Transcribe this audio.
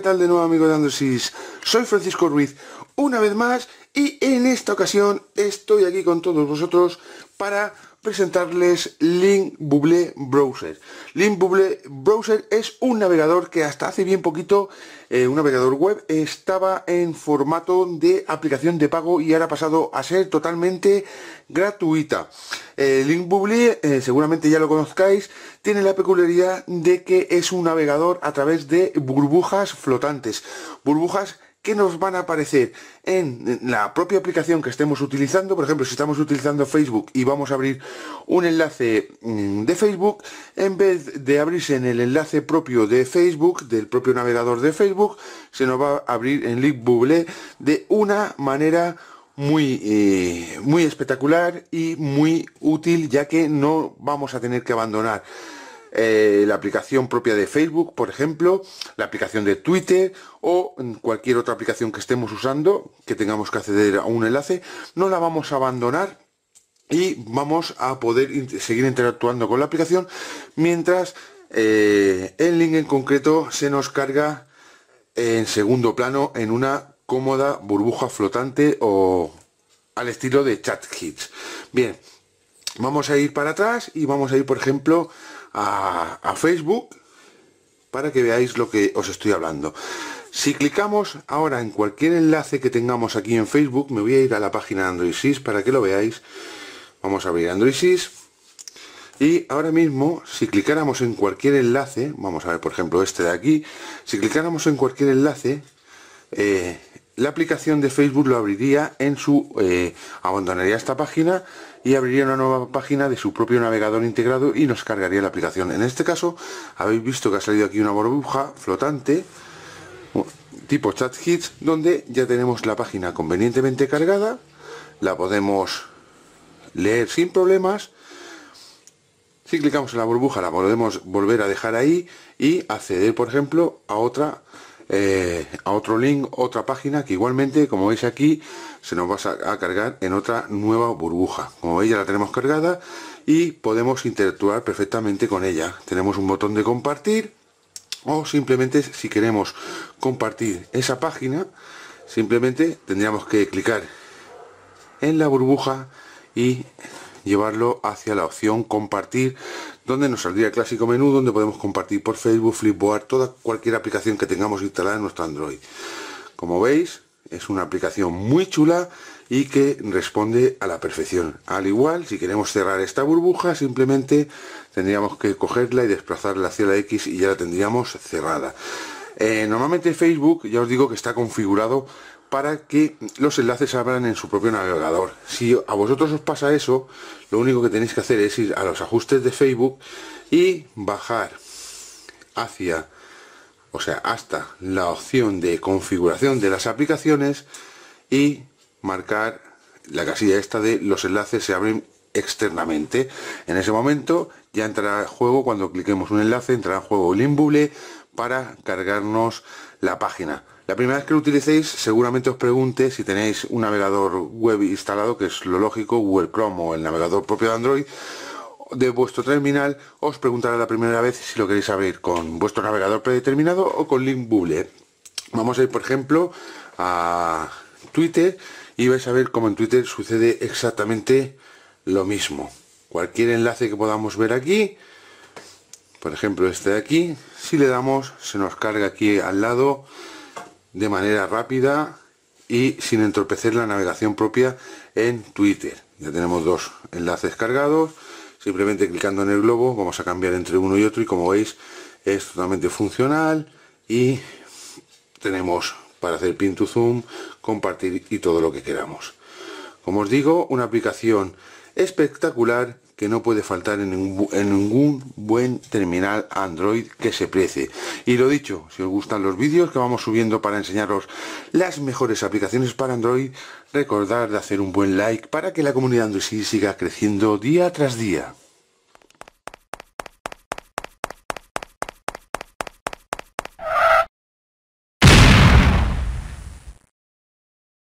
¿qué tal de nuevo amigo de Andersis Soy Francisco Ruiz, una vez más, y en esta ocasión estoy aquí con todos vosotros para presentarles Link Buble Browser. Link Buble Browser es un navegador que hasta hace bien poquito, eh, un navegador web, estaba en formato de aplicación de pago y ahora ha pasado a ser totalmente gratuita. Eh, Link Buble, eh, seguramente ya lo conozcáis, tiene la peculiaridad de que es un navegador a través de burbujas flotantes. Burbujas que nos van a aparecer en la propia aplicación que estemos utilizando. Por ejemplo, si estamos utilizando Facebook y vamos a abrir un enlace mm, de Facebook, en vez de abrirse en el enlace propio de Facebook, del propio navegador de Facebook, se nos va a abrir en Link de una manera muy, eh, muy espectacular y muy útil, ya que no vamos a tener que abandonar eh, la aplicación propia de Facebook, por ejemplo, la aplicación de Twitter o cualquier otra aplicación que estemos usando, que tengamos que acceder a un enlace, no la vamos a abandonar y vamos a poder seguir interactuando con la aplicación mientras el eh, link en concreto se nos carga en segundo plano en una cómoda burbuja flotante o al estilo de chat hits bien vamos a ir para atrás y vamos a ir por ejemplo a, Facebook para que veáis lo que os estoy hablando. Si clicamos ahora en cualquier enlace que tengamos aquí en Facebook, me voy a ir a la página de Android 6 para que lo veáis. Vamos a abrir Android 6. Y ahora mismo, si clicáramos en cualquier enlace, vamos a ver por ejemplo este de aquí, si clicáramos en cualquier enlace, eh, la aplicación de Facebook lo abriría en su... Eh, abandonaría esta página y abriría una nueva página de su propio navegador integrado y nos cargaría la aplicación. En este caso, habéis visto que ha salido aquí una burbuja flotante tipo chat hits donde ya tenemos la página convenientemente cargada, la podemos leer sin problemas. Si clicamos en la burbuja la podemos volver a dejar ahí y acceder, por ejemplo, a otra eh, a otro link, otra página que igualmente, como veis aquí, se nos va a cargar en otra nueva burbuja. Como veis ya la tenemos cargada y podemos interactuar perfectamente con ella. Tenemos un botón de compartir o simplemente si queremos compartir esa página, simplemente tendríamos que clicar en la burbuja y llevarlo hacia la opción compartir donde nos saldría el clásico menú donde podemos compartir por Facebook, Flipboard, toda cualquier aplicación que tengamos instalada en nuestro Android. Como veis, es una aplicación muy chula y que responde a la perfección. Al igual, si queremos cerrar esta burbuja, simplemente tendríamos que cogerla y desplazarla hacia la X y ya la tendríamos cerrada. Eh, normalmente Facebook, ya os digo que está configurado para que los enlaces se abran en su propio navegador. Si a vosotros os pasa eso, lo único que tenéis que hacer es ir a los ajustes de Facebook y bajar hacia, o sea, hasta la opción de configuración de las aplicaciones y marcar la casilla esta de los enlaces se abren externamente. En ese momento ya entrará en juego, cuando cliquemos un enlace, entrará en juego el inbule para cargarnos la página. La primera vez que lo utilicéis seguramente os pregunte si tenéis un navegador web instalado, que es lo lógico, Google Chrome o el navegador propio de Android, de vuestro terminal os preguntará la primera vez si lo queréis abrir con vuestro navegador predeterminado o con link Bubble. Vamos a ir por ejemplo a Twitter y vais a ver cómo en Twitter sucede exactamente lo mismo. Cualquier enlace que podamos ver aquí, por ejemplo este de aquí, si le damos se nos carga aquí al lado de manera rápida y sin entorpecer la navegación propia en Twitter. Ya tenemos dos enlaces cargados, simplemente clicando en el globo vamos a cambiar entre uno y otro y como veis es totalmente funcional y tenemos para hacer pin to zoom, compartir y todo lo que queramos. Como os digo, una aplicación espectacular que no puede faltar en ningún, buen terminal Android que se precie. Y lo dicho, si os gustan los vídeos que vamos subiendo para enseñaros las mejores aplicaciones para Android, recordad de hacer un buen like para que la comunidad Android siga creciendo día tras día.